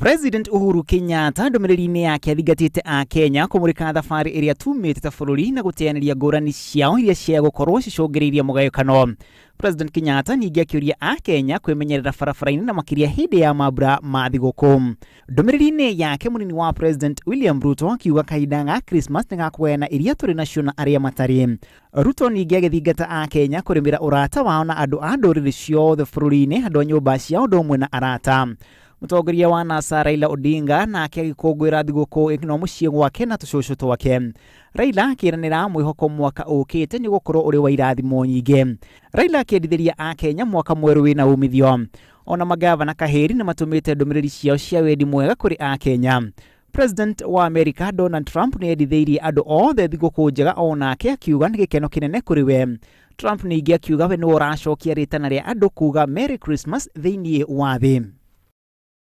president uhuru kenyatta ndumiriri-ini yake athingatite akenya kumurika thabari iria tumite ta bururi na guteaniria ngurani ciao iria cia gukorwo cicungiriirie mugayukano president kenyatta ningĩ akĩũria akenya kwĩmenyerera barabara ini na makĩria hĩndĩ ya mambura ma thigũkũ ndũmĩrĩri-inĩ yake mũnini wa president william ruto akiuga kahinda ga krismas nĩ gakũgayana iria tũrĩ nacio na arĩa matari ruto ningĩ agĩthingata akenya kũrĩmĩra urata wao na andũ a ndũrĩrĩ ciothe bũrũri-inĩ andũ a nyũmba ciao ũndũ ũmwe na arata mutongoria wa NASA Raila Odinga nake agikũngũĩra thigũkũ ĩno mũciĩ gwake na tũcũcũ twake Raila akĩranĩra mwĩhoko mwaka ũkĩte ni gũkorwo uri wa irathimo nyingĩ Raila akĩendithĩria akenya mwaka mweru wĩna umithio ona magava na kahĩri nĩ matumite ndũmĩrĩri ciao cia wendi mwega kũrĩ akenya President wa Amerika Donald Trump nĩ endithĩirie andũ othe thigũkũ njega o nake akiuga ni gikeno kinene kuri we Trump ningĩ akiuga we nĩwe ũracokia rĩtana rĩa andũ kuuga Merry Christmas thĩinĩ wa thĩ